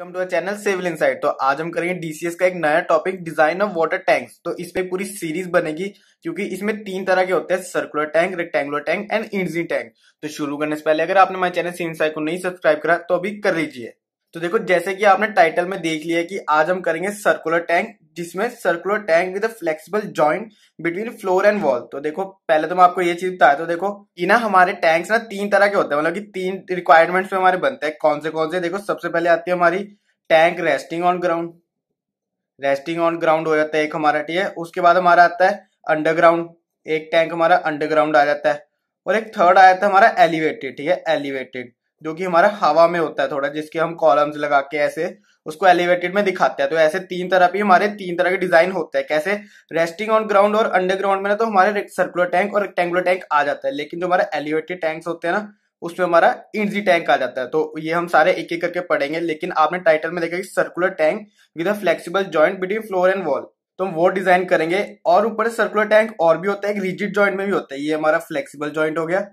Welcome to channel civil insight तो आज हम करेंगे डीसीएस का एक नया topic design of water tanks तो इस पे पूरी सीरीज बनेगी क्योंकि इसमें तीन तरह के होते हैं circular tank rectangular tank and Intze tank तो शुरू करने से पहले अगर आपने माय चैनल सिविल इनसाइट को नहीं सब्सक्राइब करा तो अभी कर लीजिए तो देखो जैसे कि आपने टाइटल में देख लिया कि आज हम करेंगे सर्कुलर टैंक जिसमें circular tank with flexible joint between floor and wall तो देखो पहले तो मैं आपको ये चीज बताया तो देखो कि ना हमारे टैंक्स ना तीन तरह के होते हैं मतलब कि तीन रिक्वायरमेंट्स में हमारे बनते हैं कौन से कौन से देखो सबसे पहले आती है हमारी tank resting on ground resting on ground हो जाता है एक हमारा ठीक है उसके बाद हमारा आता है अंडरग्राउंड एक टैंक हमारा अंडरग्राउंड आ जाता है और एक थर्ड आ जाता है हमारा एलिवेटेड ठीक है एलिवेटेड जो कि हमारा हवा में होता है थोड़ा जिसके हम कॉलम्स लगा के ऐसे उसको एलिवेटेड में दिखाते हैं तो ऐसे तीन तरह भी हमारे तीन तरह के डिजाइन होते हैं कैसे रेस्टिंग ऑन ग्राउंड और अंडरग्राउंड में ना तो हमारे सर्कुलर टैंक और रेक्टेंगुलर टैंक आ जाता है लेकिन जो हमारे एलिवेटेड टैंक होते हैं ना उसमें हमारा इंजी टैंक आ जाता है तो ये हम सारे एक एक करके पढ़ेंगे लेकिन आपने टाइटल में देखा कि circular tank with a flexible joint between floor and wall तो हम वो डिजाइन करेंगे और ऊपर सर्कुलर टैंक और भी होता है एक रिजिड जॉइंट में भी होता है ये हमारा फ्लेक्सिबल जॉइंट हो गया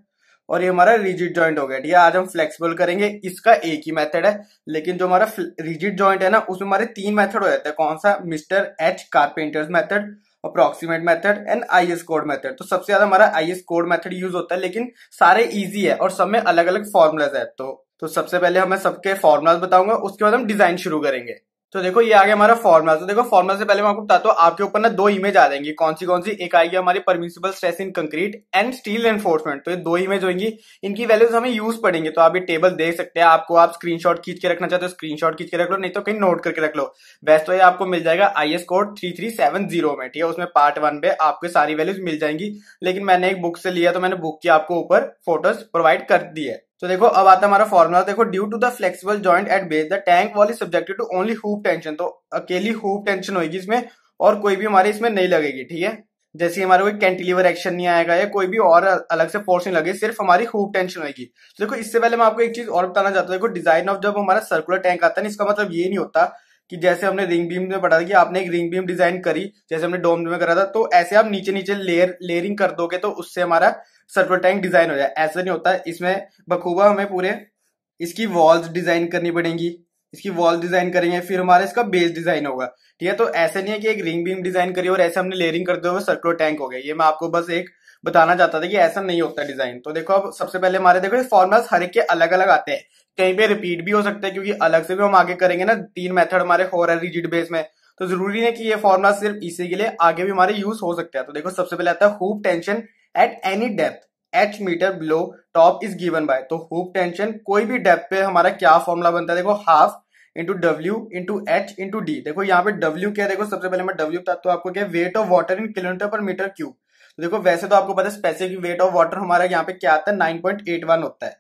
और ये हमारा रिजिड ज्वाइंट हो गया ठीक है आज हम फ्लेक्सिबल करेंगे इसका एक ही मेथड है लेकिन जो हमारा रिजिड ज्वाइंट है ना उसमें हमारे तीन मेथड हो जाते हैं कौन सा mister H Carpenter's method approximate method and I S code method तो सबसे ज्यादा हमारा I S code method use होता है लेकिन सारे ईजी है और सब में अलग अलग फॉर्मुलाज है तो तो सबसे पहले हमें सबके फॉर्मुलाज बताऊंगा उसके बाद हम डिजाइन शुरू करेंगे तो देखो ये आगे हमारा फॉर्मुला तो देखो फॉर्मुला से पहले मैं आपको बताता तो हूँ आपके ऊपर ना दो इमेज आ जाएंगी कौन सी कौन सी एक आएगी हमारी permissible stress in concrete and steel reinforcement तो ये दो इमेज होंगी इनकी वैल्यूज हमें यूज पड़ेंगे तो आप ये टेबल देख सकते हैं आपको आप शॉट खींच के रखना चाहते हो शॉट खींच के रख लो नहीं तो कहीं नोट करके रख लो बेस्ट तो ये आपको मिल जाएगा I S code three three seven zero में ठीक है उसमें पार्ट वन पे आपको सारी वैल्यूज मिल जाएंगी लेकिन मैंने एक बुक से लिया तो मैंने बुक की आपको ऊपर फोटोज प्रोवाइड कर दी है तो देखो अब आता हमारा फॉर्मूला देखो due to the flexible joint at base the tank wall is subjected to only hoop tension तो अकेली हुप टेंशन होगी इसमें और कोई भी हमारे इसमें नहीं लगेगी ठीक है जैसे हमारा कोई कैंटिलीवर एक्शन नहीं आएगा या कोई भी और अलग से फोर्स नहीं लगे सिर्फ हमारी हुप टेंशन होगी तो देखो इससे पहले मैं आपको एक चीज और बताना चाहता हूँ देखो डिजाइन ऑफ जब हमारा सर्कुलर टैंक आता है इसका मतलब ये नहीं होता कि जैसे हमने रिंग बीम में पढ़ा था कि आपने एक रिंग बीम डिजाइन करी जैसे हमने डोम में करा था तो ऐसे आप नीचे नीचे लेयर लेयरिंग कर दोगे तो उससे हमारा सर्वर टैंक डिजाइन हो जाए ऐसा नहीं होता इसमें बखूबा हमें पूरे इसकी वॉल्स डिजाइन करनी पड़ेंगी इसकी वॉल डिजाइन करेंगे फिर हमारा इसका बेस डिजाइन होगा ठीक है तो ऐसे नहीं है कि एक रिंग बीम डिजाइन करी और ऐसे हमने लेयरिंग कर दो सर्कुलर टैंक हो गया ये मैं आपको बस एक बताना चाहता था कि ऐसा नहीं होता डिजाइन तो देखो अब सबसे पहले हमारे देखो फॉर्मुलाज हर एक के अलग अलग आते हैं कहीं पे रिपीट भी हो सकते हैं क्योंकि अलग से भी हम आगे करेंगे ना तीन मेथड हमारे हो रहा है रिजिड बेस में तो जरूरी नहीं कि ये फॉर्मुला सिर्फ इसी के लिए आगे भी हमारे यूज हो सकते हैं तो देखो सबसे पहले आता है hoop tension at any depth H metre below top is given by तो हुप टेंशन कोई भी डेप्थ पे हमारा क्या फॉर्मुला बनता है देखो half into W into H into D देखो यहाँ पे डब्ल्यू क्या देखो सबसे पहले मैं डब्ल्यू बताता हूँ आपको क्या weight of water in kilometre per metre cube तो देखो वैसे तो आपको पता है स्पेसिफिक वेट ऑफ वाटर हमारा यहाँ पे क्या आता है नाइन पॉइंट एट वन होता है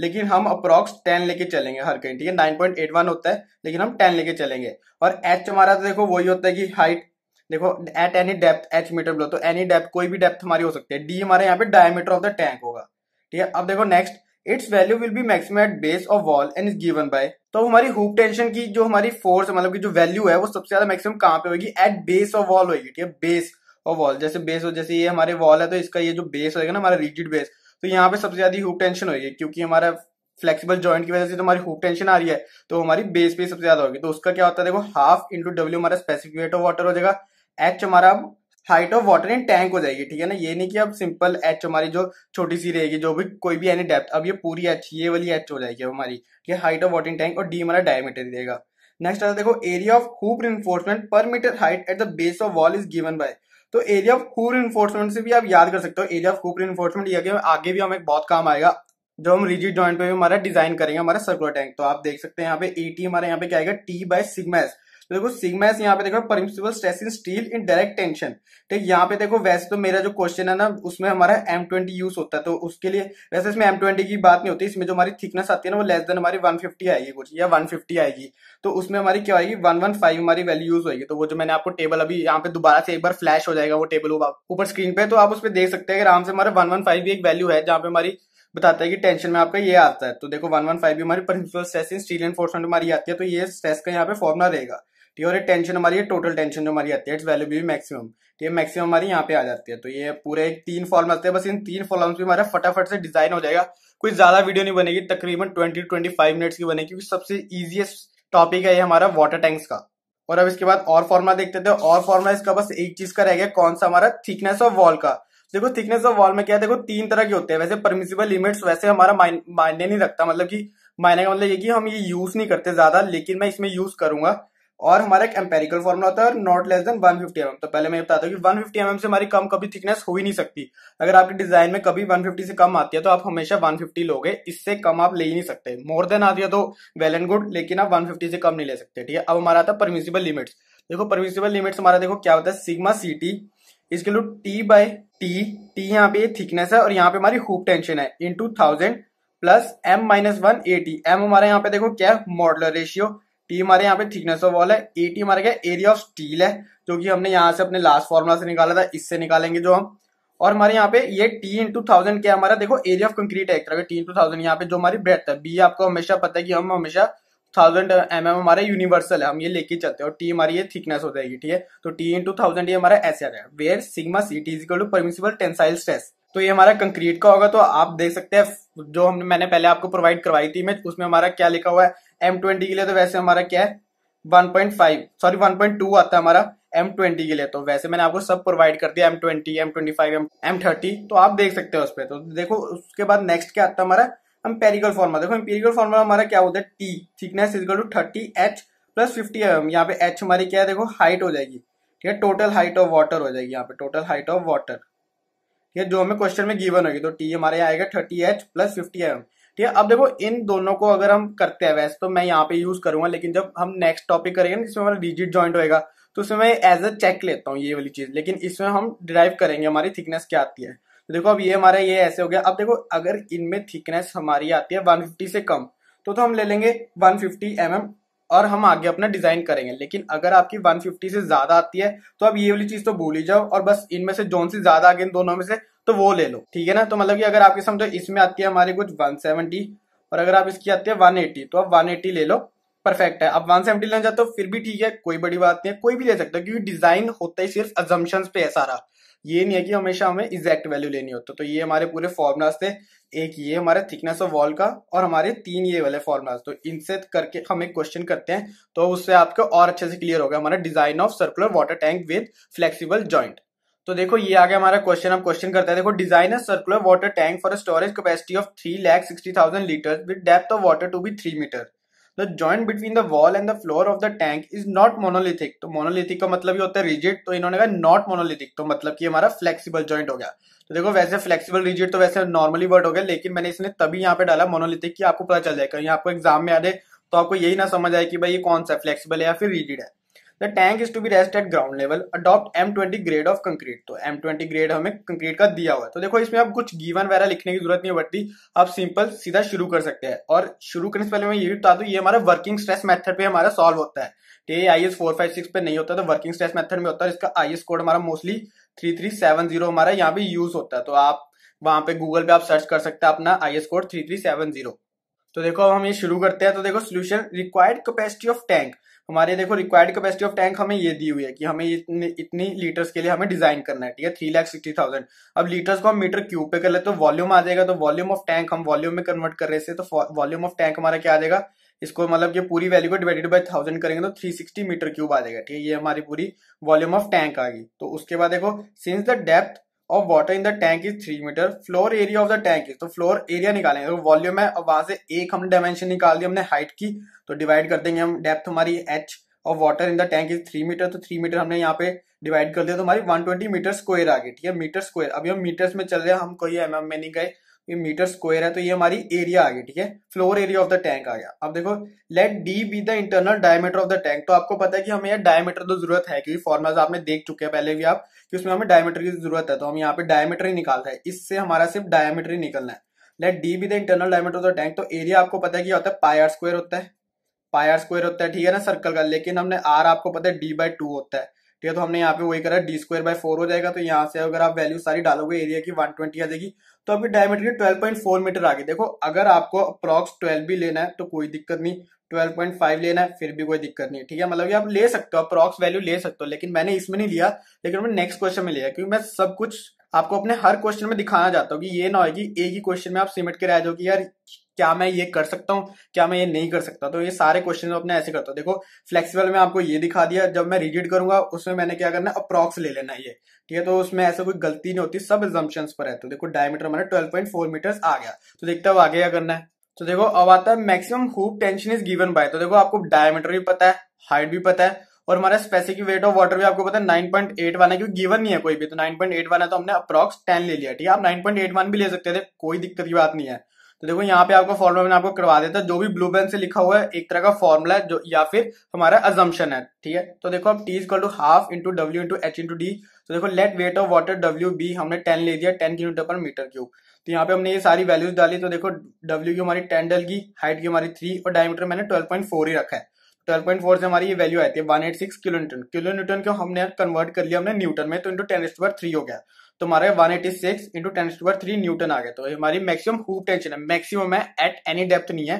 लेकिन हम अप्रॉक्स टेन लेके चलेंगे हर कहीं ठीक है नाइन पॉइंट एट वन होता है लेकिन हम टेन लेके चलेंगे और एच हमारा तो देखो वही होता है कि हाइट देखो at any depth H metre बोलो तो एनी डेप्थ कोई भी डेप्थ हमारी हो सकती है डी हमारे यहाँ पे डायमीटर ऑफ द टैंक होगा ठीक है अब देखो next its value will be maximum at base of wall and is given by तो हमारी हुक टेंशन की जो हमारी फोर्स मतलब की जो वैल्यू है वो सबसे ज्यादा मैक्सिमम कहाँ पे होगी एट बेस ऑफ वॉल होगी ठीक है बेस और वॉल जैसे बेस हो जैसे ये हमारे वॉल है तो इसका ये जो बेस होगा ना हमारा रिजिड बेस तो यहाँ पे सबसे ज्यादा हुक टेंशन होगी क्योंकि हमारा फ्लेक्सिबल जॉइंट की वजह से तो हमारी हुक टेंशन आ रही है तो हमारी बेस पे सबसे ज्यादा होगी तो उसका क्या होता है देखो हाफ इंटू डब्ल्यू हमारा स्पेसिफिक वेट ऑफ वाटर हो जाएगा एच हमारा height of water in tank हो जाएगी ठीक है ना ये नहीं कि अब सिंपल एच हमारी जो छोटी सी रहेगी जो भी कोई भी एनी डेप्थ अब ये पूरी एच ये वाली एच हो जाएगी हमारी ठीक है height of water in tank और डी हमारा डायमीटर देगा नेक्स्ट आता है देखो area of hoop reinforcement per metre height at the base of wall is given by तो एरिया ऑफ कूर इन्फोर्समेंट से भी आप याद कर सकते हो एरिया ऑफ कूर इन्फोर्समेंट ये आगे भी हमें बहुत काम आएगा जो हम रिजिट जॉइंट पे भी हमारा डिजाइन करेंगे हमारा सर्कुलर टैंक तो आप देख सकते हैं यहाँ पे ए टी हमारे यहाँ पे क्या आएगा टी बाय सिग्मा एस तो देखो सिग्मा एस यहाँ पे देखो principal stress in steel in direct tension ठीक यहाँ पे देखो वैसे तो मेरा जो क्वेश्चन है ना उसमें हमारा एम ट्वेंटी यूज होता है तो उसके लिए वैसे इसमें एम ट्वेंटी की बात नहीं होती इसमें जो हमारी थिकनेस आती है ना वो लेस देन हमारी वन फिफ्टी आएगी कुछ या वन फिफ्टी आएगी तो उसमें हमारी क्या आएगी वन वन फाइव हमारी वैल्यू यूज होगी तो वो जो मैंने आपको टेबल अभी यहाँ पे दोबारा से एक बार फ्लैश हो जाएगा वो टेबल ऊपर स्क्रीन पे तो आप उस पर देख सकते हैं आराम से हमारा वन वन फाइव भी एक वैल्यू है जहाँ पे हमारी बताता है कि टेंशन में आपका ये आता है तो देखो वन वन फाइव भी हमारी principal stress in steel reinforcement हमारी आती है तो ये स्ट्रेस का यहाँ पे फॉर्मुला रहेगा ठीक है और टेंशन हमारी है टोटल टेंशन जो हमारी आती है इट्स वैल्यू भी मैक्सिमम ठीक है मैक्सिमम हमारी यहाँ पे आ जाती है तो ये पूरे एक तीन फॉर्म आते हैं बस इन तीन फॉर्म्स भी हमारा फटाफट से डिजाइन हो जाएगा कुछ ज्यादा वीडियो नहीं बनेगी तकरीबन ट्वेंटी ट्वेंटी फाइव मिनट्स की बनेगी क्योंकि सबसे ईजिएस्ट टॉपिक है ये हमारा वाटर टैंक्स का और अब इसके बाद और फॉर्मुला देखते थे तो और फॉर्मुला इसका बस एक चीज का रह गया कौन सा हमारा थिकनेस ऑफ वॉल का देखो थिकनेस ऑफ वॉल में क्या है देखो तीन तरह के होते हैं वैसे परमिसिबल लिमिट्स वैसे हमारा मायने नहीं रखता मतलब कि मायने का मतलब ये कि हम ये यूज नहीं करते ज्यादा लेकिन मैं इसमें यूज करूंगा और हमारा एक एम्पेरिकल फॉर्मूला होता है not less than 150 fifty mm. तो पहले मैं बताता हूँ कि 150 फिफ्टी mm से हमारी कम कभी थिकनेस हो ही नहीं सकती अगर आपके डिजाइन में कभी 150 से कम आती है तो आप हमेशा 150 लोगे इससे कम आप ले ही नहीं सकते मोर देन आती है तो वेल एंड गुड लेकिन आप वन से कम नहीं ले सकते ठीक है अब हमारा आता है परमिसिबल लिमिट्स देखो परमिसिबल लिमिट्स हमारा देखो क्या होता है सिग्मा सी टी इसके लिए टी बाय टी टी यहाँ पे थिकनेस है और यहाँ पे हमारी हुप टेंशन है in two thousand plus M minus one A T M हमारा यहाँ पे देखो क्या है मॉडलर रेशियो टी हमारे यहाँ पे थिकनेस ऑफ वॉल है ए टी हमारे क्या एरिया ऑफ स्टील है जो कि हमने यहाँ से अपने लास्ट फॉर्मूला से निकाला था इससे निकालेंगे जो हम और हमारे यहाँ पे ये टी इंटू थाउजेंड क्या हमारा देखो एरिया ऑफ कंक्रीट है एक तरह का टी इंटू थाउजेंड यहाँ पे जो हमारी ब्रेथ है बी आपको हमेशा पता है कि हम हमेशा थाउजेंड एम एम हमारा यूनिवर्सल है हम ये लेके चलते हैं और टी हमारी ये थिकनेस हो जाएगी ठीक है तो टी इंटू थाउजेंड ये हमारा ऐसे आ है where sigma C T is equal to permissible tensile stress तो ये हमारा कंक्रीट का होगा तो आप देख सकते हैं जो हमने मैंने पहले आपको प्रोवाइड करवाई थी इमेज उसमें हमारा क्या लिखा हुआ है एम ट्वेंटी के लिए तो वैसे हमारा क्या है 1.5 सॉरी 1.2 आता है हमारा एम ट्वेंटी के लिए तो वैसे मैंने आपको सब प्रोवाइड कर दिया M twenty M twenty five M M thirty तो आप देख सकते हो उस पर तो देखो उसके बाद नेक्स्ट क्या आता है हमारा एम्पेरिकल फॉर्मा देखो एम्पेरिकल फॉर्मा हमारा क्या होता है T thickness is equal to thirty H plus fifty M यहाँ पे एच हमारी क्या है देखो हाइट हो जाएगी ठीक है टोटल हाइट ऑफ वाटर हो जाएगी यहाँ पे टोटल हाइट ऑफ वाटर ठीक है जो हमें क्वेश्चन में गिवन होगी तो टी हमारे आएगा thirty H plus fifty M ठीक है अब देखो इन दोनों को अगर हम करते हैं वैसे तो मैं यहाँ पे यूज करूंगा लेकिन जब हम नेक्स्ट टॉपिक करेंगे ना जिसमें हमारा रिजिट ज्वाइंट होगा तो उसमें मैं एज अ चेक लेता हूँ ये वाली चीज लेकिन इसमें हम डिराइव करेंगे हमारी थिकनेस क्या आती है तो देखो अब ये हमारा ये ऐसे हो गया अब देखो अगर इनमें थिकनेस हमारी आती है वन से कम तो तो हम ले लेंगे वन फिफ्टी mm और हम आगे अपना डिजाइन करेंगे लेकिन अगर आपकी 150 से ज्यादा आती है तो अब ये वाली चीज तो भूल ही जाओ और बस इनमें से जोन से ज्यादा आगे इन दोनों में से तो वो ले लो ठीक है ना तो मतलब कि अगर आपके समझो इसमें आती है हमारे कुछ 170 और अगर आप इसकी आती है 180 तो आप 180 ले लो परफेक्ट है अब 170 लेना चाहते हो फिर भी ठीक है कोई बड़ी बात नहीं है कोई भी ले सकता क्योंकि डिजाइन होता ही सिर्फ एजम्पन पे है सारा ये नहीं है कि हमेशा हमें एग्जैक्ट वैल्यू लेनी होती तो ये हमारे पूरे फॉर्मुलाज थे एक ये हमारे थिकनेस ऑफ वॉल का और हमारे तीन ये वाले फॉर्मुलाज तो इनसे करके हम एक क्वेश्चन करते हैं तो उससे आपको और अच्छे से क्लियर होगा हमारा design of circular water tank with flexible joint तो देखो ये आ गया हमारा क्वेश्चन अब क्वेश्चन करते हैं देखो design circular water tank for a storage capacity of three lakh sixty thousand litre with depth of water to be three metre the joint between the wall and the floor of the tank is not monolithic तो monolithic का मतलब ये होता है rigid तो इन्होंने कहा not monolithic तो मतलब कि हमारा फ्लेक्सिबल जॉइंट हो गया तो देखो वैसे फ्लेक्सिबल रिजिट तो वैसे नॉर्मली वर्ड हो गया लेकिन मैंने इसने तभी यहाँ पे डाला मोनोलिथिक की आपको पता चल जाएगा कहीं आपको एग्जाम में आ जाए तो आपको यही ना समझ आए कि भाई ये कौन सा फ्लेक्सिबल है या फिर रिजिड है tank is to be rest at ground level adopt M twenty grade of concrete तो एम ट्वेंटी ग्रेड हमें कंक्रीट का दिया हुआ है तो देखो इसमें आप कुछ गीवन वगैरह लिखने की जरूरत नहीं पड़ती आप सिंपल सीधा शुरू कर सकते हैं और शुरू करने से पहले मैं ये भी बता दू ये हमारा वर्किंग स्ट्रेस मेथड पे हमारा सॉल्व होता है ये I S four five six पे नहीं होता तो वर्किंग स्ट्रेस मेथड में होता है इसका आई एस कोड हमारा mostly three three seven zero हमारा यहाँ पे यूज होता है तो आप वहां पे गूगल पे आप सर्च कर सकते हैं अपना I S code three three seven zero तो देखो अब हम ये शुरू करते हैं तो देखो solution required capacity of tank हमारे देखो रिक्वायर्ड कैपेसिटी ऑफ टैंक हमें ये दी हुई है कि हमें इतनी इतनी लीटर्स के लिए हमें डिजाइन करना है ठीक है थ्री लाख सिक्सटी थाउजेंड अब लीटर्स को हम मीटर क्यूब पे कर ले तो वॉल्यूम आ जाएगा तो वॉल्यूम ऑफ टैंक हम वॉल्यूम में कन्वर्ट कर रहे थे तो वॉल्यूम ऑफ टैंक हमारा क्या आ जाएगा इसको मतलब ये पूरी वैल्यू को डिवाइडेड बाई थाउजेंड करेंगे तो थ्री सिक्सटी मीटर क्यूब आ जाएगा ठीक है ये हमारी पूरी वॉल्यूम ऑफ टैंक आ गई तो उसके बाद देखो since the depth of water in the tank is three metre floor area of the tank is तो फ्लोर एरिया निकालेंगे तो वॉल्यूम है अब वहां से एक हमने डायमेंशन निकाल दी हमने हाइट की तो डिवाइड कर देंगे हम डेप्थ हमारी H of water in the tank is three metre तो थ्री मीटर हमने यहाँ पे डिवाइड कर दिया तो हमारी वन ट्वेंटी मीटर स्क्वायर आ गई ठीक है मीटर स्क्वायर अभी हम मीटर्स में चल रहे हैं हम कोई एम एम में नहीं गए ये मीटर स्क्वायर है तो ये हमारी एरिया आ गई ठीक है floor area of the tank आ गया अब देखो let D be the internal diameter of the tank तो आपको पता है कि हमें डायमीटर तो जरूरत है क्योंकि फॉर्मूलाज आपने देख चुके हैं पहले भी आप कि उसमें हमें डायमीटर की जरूरत है तो हम यहाँ पे डायमीटर ही निकालते हैं इससे हमारा सिर्फ डायमीटर ही निकलना है let D be the internal diameter of the tank तो एरिया आपको पता है कि होता है पायर स्क्वायर होता है पायर स्क्वायर होता है ठीक है ना सर्कल का लेकिन हमने आर आपको पता है डी बाई टू होता है ठीक है तो हमने यहाँ पे वही करा डी स्क्वायर बाय फोर हो जाएगा तो यहाँ से अगर आप वैल्यू सारी डालोगे एरिया की वन ट्वेंटी आ जाएगी तो आपकी diameter twelve point four metre आ गई देखो अगर आपको अप्रॉक्स ट्वेल्व भी लेना है तो कोई दिक्कत नहीं ट्वेल्व पॉइंट फाइव लेना है फिर भी कोई दिक्कत नहीं ठीक है मतलब कि आप ले सकते हो अप्रॉक्स वैल्यू ले सकते हो लेकिन मैंने इसमें नहीं लिया लेकिन नेक्स्ट क्वेश्चन में लिया क्योंकि मैं सब कुछ आपको अपने हर क्वेश्चन में दिखाना चाहता हूँ कि ये ना होगी एक ही क्वेश्चन में आप सिमट के रह जाओ कि यार क्या मैं ये कर सकता हूँ क्या मैं ये नहीं कर सकता तो ये सारे क्वेश्चन तो अपने ऐसे करता हूँ देखो फ्लेक्सिबल में आपको ये दिखा दिया जब मैं रिजिड करूंगा उसमें मैंने क्या करना अप्रॉक्स ले लेना ये ठीक है तो उसमें ऐसा कोई गलती नहीं होती सब एग्जाम्शन पर है तो देखो डायमीटर हमारा ट्वेल्व पॉइंट फोर मीटर्स आ गया तो देखता हो आगे क्या करना है तो देखो अब आता है maximum hoop tension is given by तो देखो आपको डायमीटर भी पता है हाइट भी पता है और हमारा स्पेसिफिक वेट ऑफ वाटर भी आपको पता है नाइन पॉइंट एट वन है क्योंकि गिवन नहीं है कोई भी तो नाइन पॉइंट एट वन है तो हमने अप्रॉक्स टेन ले लिया ठीक है आप नाइन पॉइंट एट वन भी ले सकते थे कोई दिक्कत की बात नहीं है तो देखो यहाँ पे आपको फॉर्मुला मैंने आपको करवा देता जो भी ब्लू पेन से लिखा हुआ है एक तरह का फॉर्मुला है जो या फिर हमारा अजम्पन है ठीक है तो देखो आप T is equal to half into W into H into D तो देखो let weight of water W be हमने टेन ले दिया ten kilometre per metre cube तो यहाँ पे हमने ये सारी वैल्यूज डाली तो देखो डब्ल्यू की हमारी टेन डल की हाइट की हमारी थ्री और डायमीटर मैंने ट्वेल्व पॉइंट फोर ही रखा है ट्वेल्व पॉइंट फोर से हमारी ये वैल्यू आती है one eight six kilo newton kilo newton को हमने कन्वर्ट कर लिया हमने न्यूटन में तो इंटू टेन एस्ट थ्री हो गया तो हमारे one eighty six into ten three newton आ गया तो हमारी मैक्सिमम हुप टेंशन है मैक्सिमम है एट एनी डेप्थ नहीं है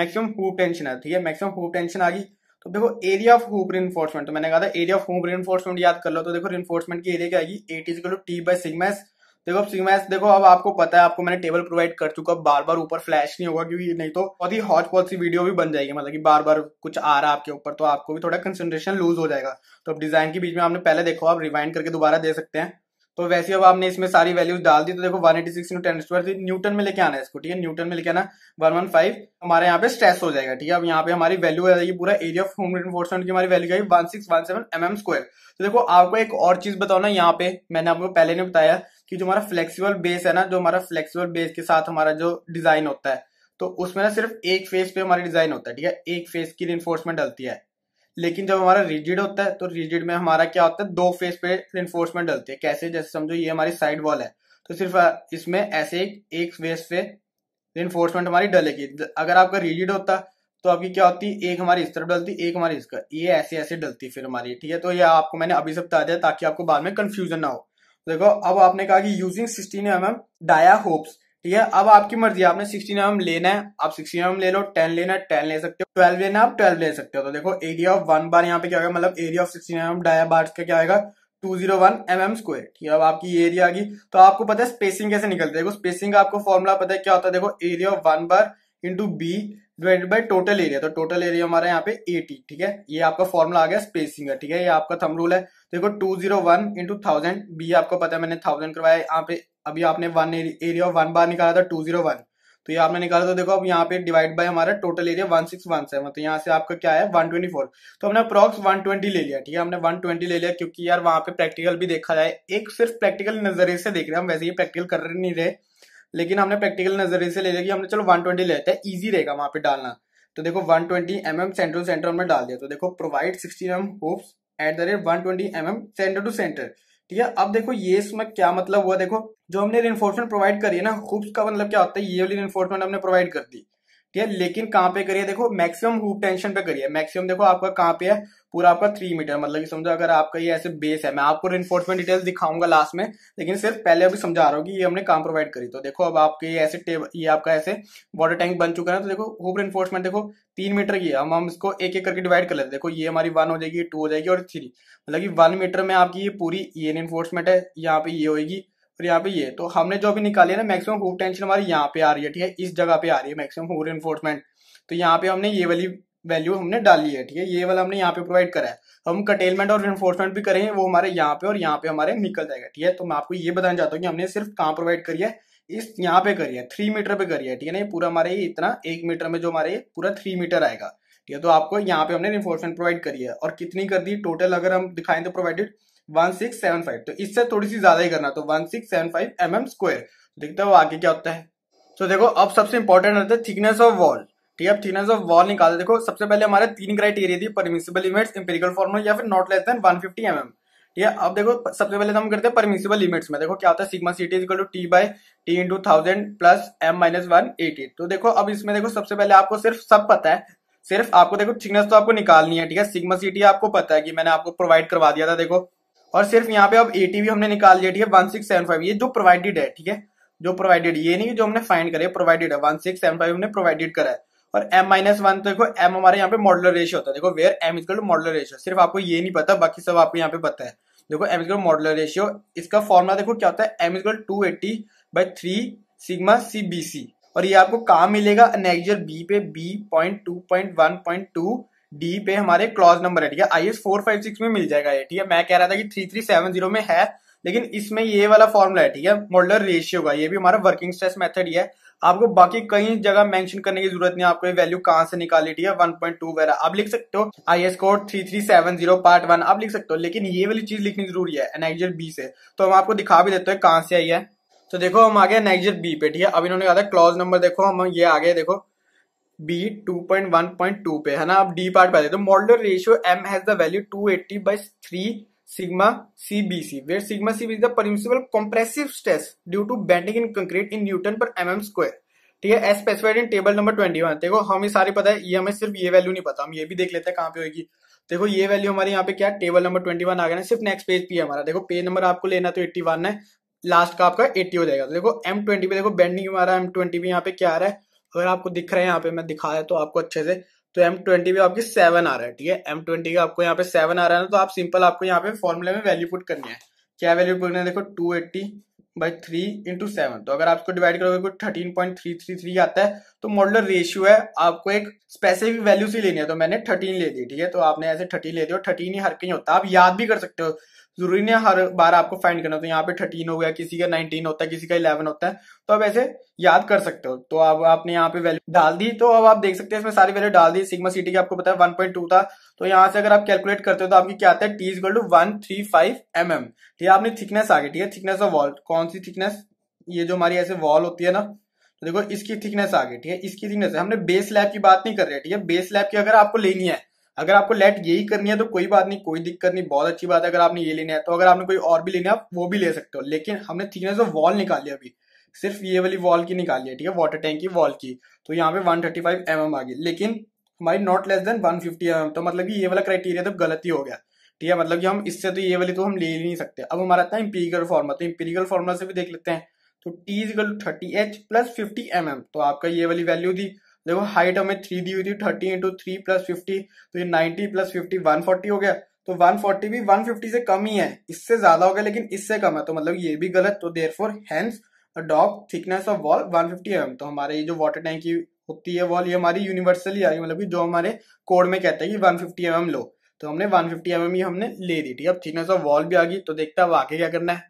मैक्सिमम हुप टेंशन है ठीक है मैक्सिमम हुप टेंशन आ गई तो देखो एरिया ऑफ होप रिन्फोर्समेंट तो मैंने कहा था एरिया ऑफ होप रिन्फोर्समेंट याद कर लो तो देखो रिन्फोर्समेंट की एरिया क्या आएगी at is T by sigma s देखो अब सीमैस देखो अब आपको पता है आपको मैंने टेबल प्रोवाइड कर चुका बार बार ऊपर फ्लैश नहीं होगा क्योंकि नहीं तो बहुत ही हॉट पॉट सी वीडियो भी बन जाएगी मतलब कि बार बार कुछ आ रहा है आपके ऊपर तो आपको भी थोड़ा कंसेंट्रेशन लूज हो जाएगा तो अब डिजाइन के बीच में आपने पहले देखो आप रिवाइंड करके दोबारा दे सकते हैं तो वैसे अब आपने इसमें सारी वैल्यूज डाल दी तो देखो one eighty six newton square newton में लेके आना है इसको ठीक है न्यूटन में लेके आना वन वन फाइव हमारे यहाँ पे स्ट्रेस हो जाएगा ठीक है अब यहाँ पे हमारी वैल्यू आ जाएगी पूरा एरिया ऑफ होम एनफोर्समेंट की हमारी वैल्यू आई one six one seven m m square तो देखो आपको एक और चीज बताओ ना यहाँ पे मैंने आपको पहले नहीं बताया कि जो हमारा फ्लेक्सिबल बेस है ना जो हमारा फ्लेक्सिबल बेस के साथ हमारा जो डिजाइन होता है तो उसमें ना सिर्फ एक फेस पे हमारा डिजाइन होता है ठीक है एक फेस की रिन्फोर्समेंट डलती है लेकिन जब हमारा रिजिड होता है तो रिजिड में हमारा क्या होता है दो फेस पे रिन्फोर्समेंट डलती है कैसे जैसे समझो ये हमारी साइड वॉल है तो सिर्फ इसमें ऐसे एक एक फेस पे रिन्फोर्समेंट हमारी डलेगी अगर आपका रिजिड होता तो आपकी क्या होती एक हमारी इस तरफ डलती एक हमारी इसका ये ऐसे ऐसे डलती फिर हमारी ठीक है तो ये आपको मैंने अभी से बता दिया ताकि आपको बाद में कंफ्यूजन ना हो देखो अब आपने कहा कि using sixteen m m dia hoops ठीक है अब आपकी मर्जी आपने सिक्सटीन एम लेना है आप सिक्सटीन एम ले लो टेन लेना है टेन ले सकते हो ट्वेल्व लेना है आप ट्वेल्व ले सकते हो तो देखो एरिया ऑफ वन बार यहाँ पे क्या होगा मतलब area of sixteen M dia bars का क्या आएगा two zero one M M square ठीक है अब आपकी एरिया आगी तो आपको पता है स्पेसिंग कैसे निकलते है देखो स्पेसिंग का आपको फॉर्मुला पता है क्या होता है देखो area of one bar into B divided by total area तो टोटल एरिया हमारा यहाँ पे एटी ठीक है ये आपका फॉर्मूला आ गया स्पेसिंग का ठीक है ये आपका थम रूल है तो देखो two zero one into thousand B आपको पता है मैंने थाउजेंड करवाया यहाँ पे अभी आपने वन एरिया वन बार निकाला था टू जीरो वन तो ये आपने निकाला तो देखो अब यहाँ पे डिवाइड बाय हमारा total area one six one seven तो यहाँ से आपका क्या है वन ट्वेंटी फोर तो हमने अप्रॉक्स वन ट्वेंटी ले लिया ठीक है हमने वन ट्वेंटी ले लिया क्योंकि यार वहाँ पे प्रैक्टिकल भी देखा जाए एक सिर्फ प्रैक्टिकल नजरिए से देख रहे हैं हम वैसे ही प्रैक्टिकल कर नहीं रहे लेकिन हमने प्रैक्टिकल नजरिए से ले लिया कि हमने चलो 120 लेते हैं ईजी रहेगा वहाँ पे डालना तो देखो 120 twenty mm centre to centre हमने डाल दिया तो देखो provide 16 m hoops at the rate one twenty m centre to centre ठीक है अब देखो ये इसमें क्या मतलब हुआ देखो जो हमने रिन्फोर्समेंट प्रोवाइड करी है ना होप्स का मतलब क्या होता है ये वाली रिन्फोर्समेंट हमने प्रोवाइड कर दी ठीक है लेकिन कहां पे करिए देखो मैक्सिमम हुप टेंशन पे करिए मैक्सिमम देखो आपका कहां पे है पूरा आपका थ्री मीटर मतलब कि समझो अगर आपका ये ऐसे बेस है मैं आपको रिन्फोर्समेंट डिटेल्स दिखाऊंगा लास्ट में लेकिन सिर्फ पहले अभी समझा रहा हूँ कि ये हमने काम प्रोवाइड करी तो देखो अब आपके ऐसे टेबल ये आपका ऐसे वाटर टैंक बन चुका है तो देखो हुप इन्फोर्समेंट देखो तीन मीटर की हम हम इसको एक एक करके डिवाइड कर लेते देखो ये हमारी वन हो जाएगी टू हो जाएगी और थ्री मतलब की वन मीटर में आपकी ये पूरी ये इन्फोर्समेंट है यहाँ पे ये होगी और यहाँ पे ये तो हमने जो भी निकाली है ना मैक्सिमम हुक टेंशन हमारी यहाँ पे आ रही है ठीक है इस जगह पे आ रही है मैक्सिमम हुक इन्फोर्समेंट तो यहाँ पे हमने ये वाली वैल्यू हमने डाली है ठीक है ये वाला हमने यहाँ पे प्रोवाइड करा है हम कटेलमेंट और इन्फोर्समेंट भी करेंगे वो हमारे यहाँ पे और यहाँ पे हमारे निकल जाएगा ठीक है तो मैं आपको ये बताना चाहता हूँ कि हमने सिर्फ कहाँ प्रोवाइड करी है इस यहाँ पे करी है थ्री मीटर पे करी है ठीक है ना ये पूरा हमारे इतना एक मीटर में जो हमारे पूरा थ्री मीटर आएगा ठीक है तो आपको यहाँ पे हमने इन्फोर्समेंट प्रोवाइड करी है और कितनी कर दी टोटल अगर हम दिखाएं तो provided one six seven five तो इससे थोड़ी सी ज्यादा ही करना तो one six seven five M m square देखते हो आगे क्या होता है तो देखो अब सबसे इंपॉर्टेंट होता है थिकनेस ऑफ वॉल ठीक है थिकनेस ऑफ वॉल निकाल देखो सबसे पहले हमारे तीन क्राइटेरिया थी परमिसिबल इमेट्स इंपेरिकल फॉर्मल या फिर not less than one fifty m m ठीक है अब देखो सबसे पहले तो हम करते हैं परमिसिबल लिमिट्स में देखो क्या होता है sigma CT equal to T by T into thousand plus M minus one eighty तो देखो अब इसमें देखो सबसे पहले आपको सिर्फ सब पता है सिर्फ आपको देखो थिकनेस तो आपको निकालनी है ठीक है सिग्मा सिटी आपको पता है कि मैंने आपको प्रोवाइड करवा दिया था देखो और सिर्फ यहाँ पे अब एटीवी हमने निकाल लिया ठीक है वन सिक्स सेवन फाइव ये जो प्रोवाइडेड है ठीक है जो प्रोवाइडेड ये नहीं जो हमने फाइंड करे प्रोवाइडेड है वन सिक्स सेवन फाइव हमने प्रोवाइडेड करा है और एम माइनस वन तो देखो एम हमारे यहाँ पे मॉडलर रेशियो होता है देखो where M is equal modular ratio सिर्फ आपको ये नहीं पता बाकी सब आपको यहाँ पे पता है देखो एम इजकल मॉडलर रेशियो इसका फॉर्मुला देखो क्या होता है M is equal to eighty by three sigma C B C और ये आपको कहाँ मिलेगा नेक्जर बी पे B point two point one point two D पे हमारे क्लॉज नंबर है ठीक है I S four five six में मिल जाएगा ये ठीक है मैं कह रहा था कि थ्री थ्री सेवन जीरो में है लेकिन इसमें ये वाला फॉर्मूला है ठीक है मोडलर रेशियो का ये भी हमारा वर्किंग स्ट्रेस मेथड ही है आपको बाकी कई जगह मेंशन करने की जरूरत नहीं आपको ये वैल्यू कहाँ से निकाली ठीक है वन पॉइंट टू वगैरह आप लिख सकते हो I S code three three seven zero part one आप लिख सकते हो लेकिन ये वाली चीज लिखनी जरूरी है एनाइजर बी से तो हम आपको दिखा भी देते हैं कहाँ से आई है तो देखो हम आ गए एनाइजर बी पे ठीक है अब इन्होंने कहा था क्लॉज नंबर देखो हम ये आ गए देखो बी 2.1.2 पे है ना आप डी पार्ट पे तो modular ratio M has the value 280 eighty by three sigma cbc where sigma cb the the permissible stress due to bending in concrete in newton per m m square ठीक है as specified in table number twenty one देखो हमें सारे पता है ये हमें सिर्फ ये वैल्यू नहीं पता हम ये भी देख लेते हैं कहाँ पे होगी देखो ये वैल्यू हमारे यहाँ पे क्या टेबल नंबर ट्वेंटी वन आ गया ना सिर्फ नेक्स्ट पेज पी है हमारा देखो पेज नंबर आपको लेना तो एट्टी वन है लास्ट का आपका एट्टी हो जाएगा तो देखो एम ट्वेंटी पे देखो बेंडिंग हमारा एम ट्वेंटी पे यहाँ पे क्या आ रहा है तो अगर आपको दिख रहे हैं यहाँ पे मैं दिखा है तो आपको अच्छे से तो एम ट्वेंटी भी आपकी सेवन आ रहा है ठीक है एम ट्वेंटी का आपको यहाँ पे सेवन आ रहा है ना तो आप सिंपल आपको यहाँ पे फॉर्मूले में वैल्यू पुट करनी है क्या वैल्यू पुट करना है देखो two eighty by three into seven तो अगर आप इसको डिवाइड करोगे thirteen point three three three आता है तो मॉडलर रेशियो है आपको एक स्पेसिफिक वैल्यू से लेनी है तो मैंने थर्टीन ले दी ठीक है तो आपने ऐसे थर्टीन ले दी और थर्टीन ही हर कहीं होता है आप याद भी कर सकते हो जरूरी नहीं हर बार आपको फाइंड करना तो यहाँ पे थर्टीन हो गया किसी का नाइनटीन होता है किसी का इलेवन होता है तो आप ऐसे याद कर सकते हो तो अब आप, आपने यहाँ पे वैल्यू डाल दी तो अब आप देख सकते हैं इसमें सारी वैल्यू डाल दी सिग्मा सिटी की आपको पता है वन पॉइंट टू था तो यहाँ से अगर आप कैलकुलेट करते हो तो आपकी क्या आता है T equal to one three five M m ठीक है आपने थिकनेस आ गई ठीक है थिकनेस ऑफ वॉल कौन सी थिकनेस ये जो हमारी ऐसे वॉल होती है ना तो देखो इसकी थिकनेस आ गई ठीक है इसकी थिकनेस हमने बेस लैब की बात नहीं कर रहे ठीक है बेस लैब की अगर आपको लेनी है अगर आपको लेट यही करनी है तो कोई बात नहीं कोई दिक्कत नहीं बहुत अच्छी बात है अगर आपने ये लेना है तो अगर आपने कोई और भी लेना है वो भी ले सकते हो लेकिन हमने थिकनेस ऑफ वॉल निकाली अभी सिर्फ ये वाली वॉल की निकाली है ठीक है वाटर टैंक की वॉल की तो यहाँ पे वन थर्टी mm आ गई लेकिन हमारी not less than one fifty m तो मतलब ये वाला क्राइटेरिया तो गलत ही हो गया ठीक है मतलब कि हम इससे तो ये वाली तो हम ले ही नहीं सकते अब हमारा था है इम्पीरिकल तो इम्पीरिकल फॉर्मुला से भी देख लेते हैं तो T to thirty H plus fifty m m तो आपका ये वाली वैल्यू थी देखो हाइट हमें थ्री दी हुई थी thirty into three plus fifty तो ये ninety plus fifty one forty हो गया तो वन फोर्टी भी वन फिफ्टी से कम ही है इससे ज्यादा हो गया लेकिन इससे कम है तो मतलब ये भी गलत तो therefore hence adopt thickness of wall one fifty m तो हमारे ये जो वाटर टैंक की होती है वॉल ये हमारी यूनिवर्सली आ रही है मतलब जो हमारे कोड में कहता है कि वन फिफ्टी एम लो तो हमने वन फिफ्टी एम ही हमने ले दी थी अब थिकनेस ऑफ वॉल भी आ गई तो देखते हैं अब आगे क्या करना है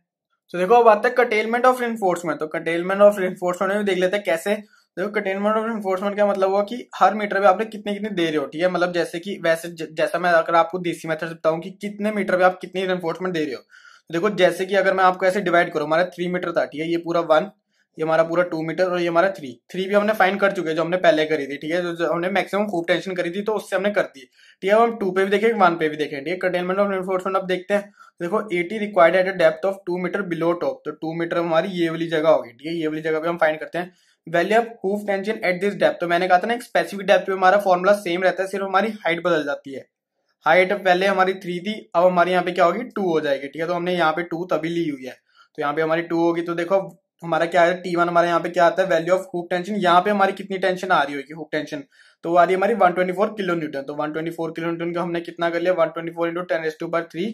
तो देखो अब आता है कटेलमेंट ऑफ रिन्फोर्समेंट तो कटेलमेंट ऑफ रिन्फोर्समेंट में देख लेते हैं कैसे देखो कंटेनमेंट ऑफ इन्फोर्समेंट का मतलब हुआ कि हर मीटर पे आपने कितनी कितनी दे रहे हो ठीक है मतलब जैसे कि वैसे जैसा मैं अगर आपको देसी मेथड से बताऊं कि कितने मीटर पे आप कितनी इन्फोर्समेंट दे रहे हो तो देखो जैसे कि अगर मैं आपको ऐसे डिवाइड करूँ हमारा थ्री मीटर था ठीक है ये पूरा वन ये हमारा पूरा टू मीटर और ये हमारा थ्री थ्री भी हमने फाइन कर चुके हैं जो हमने पहले करी थी ठीक है जो हमने मैक्सिमम खूब टेंशन करी थी तो उससे हमने कर दी ठीक है अब हम टू पे भी देखें वन पे भी देखें ठीक है कंटेनमेंट ऑफ इन्फोर्समेंट अब देखते हैं देखो AT required at a depth of two metre below top तो टू मीटर हमारी ये वाली जगह होगी ठीक है ये वाली जगह पे हम फाइन करते हैं value of hoop tension at this depth तो मैंने कहा था ना एक स्पेसिफिक डेप्थ पे हमारा फॉर्मूला सेम रहता है सिर्फ हमारी हाइट बदल जाती है हाइट पहले हमारी थ्री थी अब हमारे यहाँ पे क्या होगी टू हो जाएगी ठीक है तो हमने यहाँ पे टू तभी ली हुई है तो यहाँ पे हमारी टू होगी तो देखो हमारा क्या है टी वन हमारे यहाँ पे क्या आता है वैल्यू ऑफ हुप टेंशन यहाँ पे हमारी कितनी टेंशन आ रही होगी हुप टेंशन तो आ रही है हमारी 124 किलो न्यूटन तो 124 किलो न्यूटन का हमने कितना कर लिया 124 ट्वेंटी फोर इंटू टेन एस टू पर थ्री